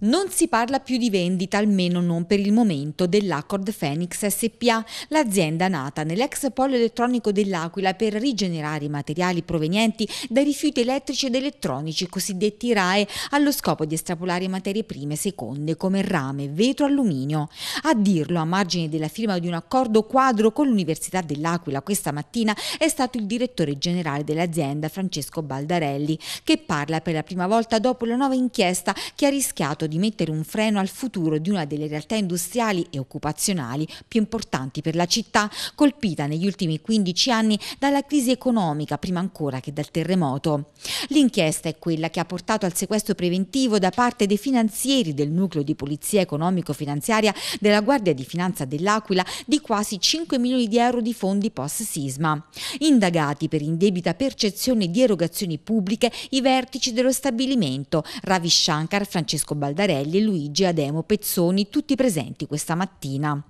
Non si parla più di vendita, almeno non per il momento, dell'Accord Phoenix SPA, l'azienda nata nell'ex polo elettronico dell'Aquila per rigenerare i materiali provenienti dai rifiuti elettrici ed elettronici cosiddetti RAE, allo scopo di estrapolare materie prime seconde come rame, vetro, alluminio. A dirlo, a margine della firma di un accordo quadro con l'Università dell'Aquila questa mattina, è stato il direttore generale dell'azienda, Francesco Baldarelli, che parla per la prima volta dopo la nuova inchiesta che ha rischiato di mettere un freno al futuro di una delle realtà industriali e occupazionali più importanti per la città, colpita negli ultimi 15 anni dalla crisi economica prima ancora che dal terremoto. L'inchiesta è quella che ha portato al sequestro preventivo da parte dei finanzieri del nucleo di polizia economico-finanziaria della Guardia di Finanza dell'Aquila di quasi 5 milioni di euro di fondi post-sisma. Indagati per indebita percezione di erogazioni pubbliche i vertici dello stabilimento, Ravi Shankar, Francesco Baldini, Cardarelli e Luigi Ademo Pezzoni, tutti presenti questa mattina.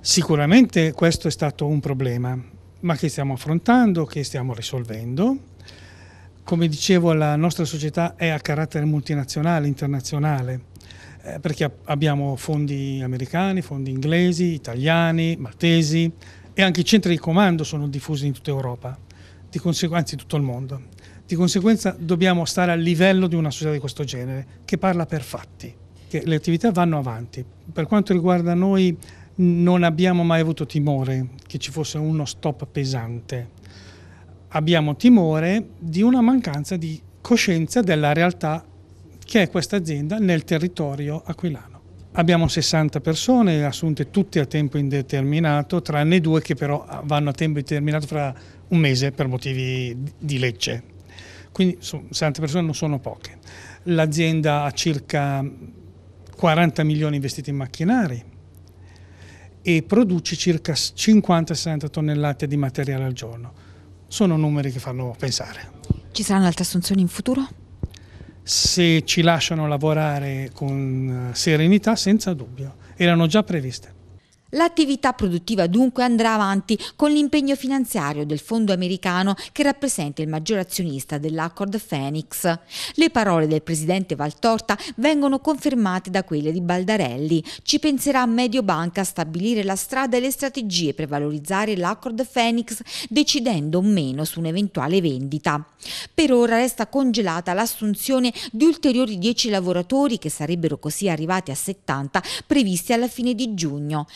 Sicuramente questo è stato un problema, ma che stiamo affrontando, che stiamo risolvendo. Come dicevo, la nostra società è a carattere multinazionale, internazionale, eh, perché abbiamo fondi americani, fondi inglesi, italiani, maltesi e anche i centri di comando sono diffusi in tutta Europa, di conseguenza in tutto il mondo. Di conseguenza dobbiamo stare al livello di una società di questo genere, che parla per fatti, che le attività vanno avanti. Per quanto riguarda noi non abbiamo mai avuto timore che ci fosse uno stop pesante, abbiamo timore di una mancanza di coscienza della realtà che è questa azienda nel territorio aquilano. Abbiamo 60 persone assunte tutte a tempo indeterminato, tranne due che però vanno a tempo indeterminato fra un mese per motivi di legge. Quindi 60 persone non sono poche. L'azienda ha circa 40 milioni investiti in macchinari e produce circa 50-60 tonnellate di materiale al giorno. Sono numeri che fanno pensare. Ci saranno altre assunzioni in futuro? Se ci lasciano lavorare con eh, serenità, senza dubbio, erano già previste. L'attività produttiva dunque andrà avanti con l'impegno finanziario del fondo americano che rappresenta il maggior azionista dell'Accord Phoenix. Le parole del presidente Valtorta vengono confermate da quelle di Baldarelli. Ci penserà Mediobanca a stabilire la strada e le strategie per valorizzare l'Accord Phoenix decidendo o meno su un'eventuale vendita. Per ora resta congelata l'assunzione di ulteriori 10 lavoratori che sarebbero così arrivati a 70 previsti alla fine di giugno.